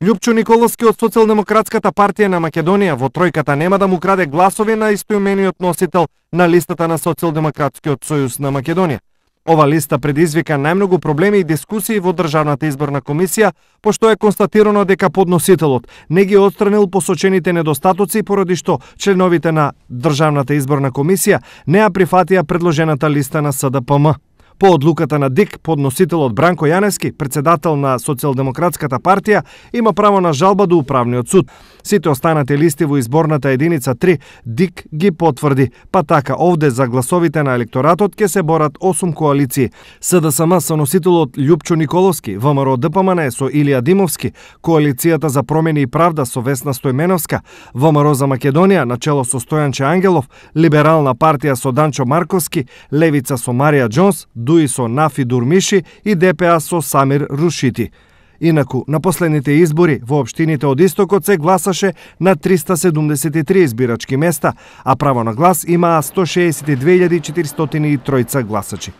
Лјупчо Николовски од Социјалдемократската партија на Македонија во тројката нема да му краде гласови на истоимениот носител на листата на Социјалдемократскиот сојуз на Македонија. Ова листа предизвика најмногу проблеми и дискусии во Државната изборна комисија, пошто е констатирано дека подносителот не ги отстранил посочените недостатоци поради што членовите на Државната изборна комисија не ја прифатија предложената листа на СДПМ. По одлуката на ДИК, подносителот Бранко Јанески, председател на Социјалдемократската партија, има право на жалба до управниот суд. Сите останати листи во изборната единица 3 ДИК ги потврди, па така овде за гласовите на електоратот ке се борат 8 коалиции. СДСМ со носителот Лјупчо Николовски, ВМРО ДПМН со Илија Димовски, коалицијата за промени и правда со Весна Стојменовска, ВМРО за Македонија начело со Стојанче Ангелов, Либерална партија со Данчо Марковски, Левица со Марија Джонс, ДУИ со Нафи Дурмиши и ДПА со Самир Рушити. Инаку, на последните избори во општините од Истокот се гласаше на 373 избирачки места, а право на глас имаа 162.403 гласачи.